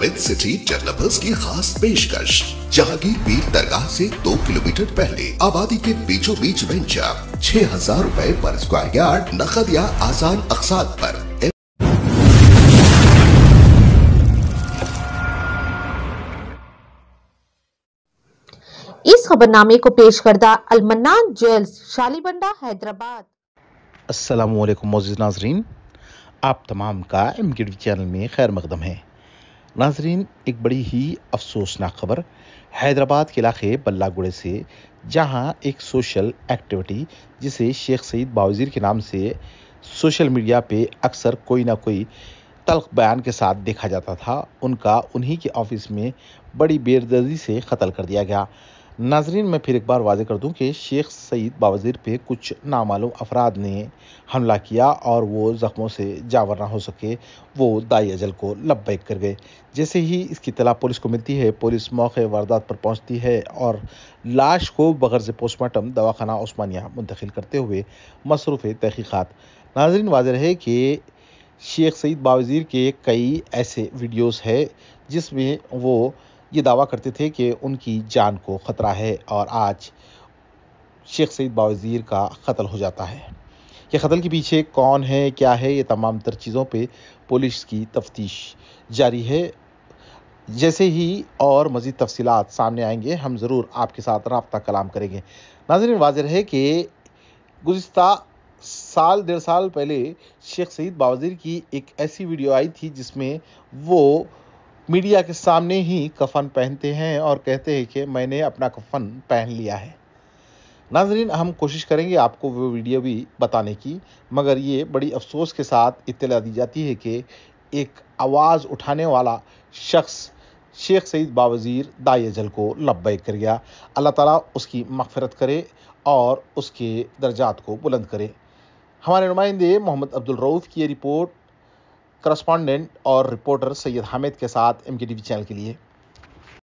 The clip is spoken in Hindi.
विद सिटी डेवलपर्स की खास पेशकश जहांगीर पीर दरगाह से दो किलोमीटर पहले आबादी के बीचों बीच वेंचर छह हजार रूपए पर स्क्वायर यार्ड नकद या आसान अकसाद पर इस खबरनामे को पेश करदा अलमन्नान ज्वेल्स शालीबंडा हैदराबाद वालेकुम मौजूद नाजरीन आप तमाम का एम चैनल में खैर मकदम है नाजरीन एक बड़ी ही अफसोसनाक खबर हैदराबाद के इलाके बल्लागुड़े से जहां एक सोशल एक्टिविटी जिसे शेख सईद बावजीर के नाम से सोशल मीडिया पे अक्सर कोई ना कोई तल्ख बयान के साथ देखा जाता था उनका उन्हीं के ऑफिस में बड़ी बेदर्जी से कत्ल कर दिया गया नाजरीन मैं फिर एक बार वाजे कर दूं कि शेख सईद बावजीर पे कुछ नामालूम अफराद ने हमला किया और वो ज़ख्मों से जावर ना हो सके वो दाई अजल को लब्बैक कर गए जैसे ही इसकी तला पुलिस को मिलती है पुलिस मौके वारदात पर पहुंचती है और लाश को से पोस्टमार्टम दवाखाना उस्मानिया मुंतकिल करते हुए मसरूफ़ तहकीक़ात नाजरीन वाज है कि शेख सईद बावजीर के कई ऐसे वीडियोज़ है जिसमें वो ये दावा करते थे कि उनकी जान को ख़तरा है और आज शेख सईद बावज़ीर का कत्ल हो जाता है ये कत्ल के पीछे कौन है क्या है ये तमाम तर चीज़ों पे पुलिस की तफ्तीश जारी है जैसे ही और मज़ीद तफसीत सामने आएंगे हम ज़रूर आपके साथ रबता कलाम करेंगे नाजरन वाजर है कि गुज्त साल डेढ़ साल पहले शेख सईद बावज़ीर की एक ऐसी वीडियो आई थी जिसमें वो मीडिया के सामने ही कफन पहनते हैं और कहते हैं कि मैंने अपना कफन पहन लिया है नाजरीन हम कोशिश करेंगे आपको वो वीडियो भी बताने की मगर ये बड़ी अफसोस के साथ इतला दी जाती है कि एक आवाज़ उठाने वाला शख्स शेख सईद बावज़ीर अजल को लब्बे कर गया अल्लाह ताला उसकी मगफरत करे और उसके दर्जात को बुलंद करे हमारे नुमाइंदे मोहम्मद अब्दुल रऊफ़ की ये रिपोर्ट करस्पॉन्डेंट और रिपोर्टर सैयद हामिद के साथ एम के टी वी चैनल के लिए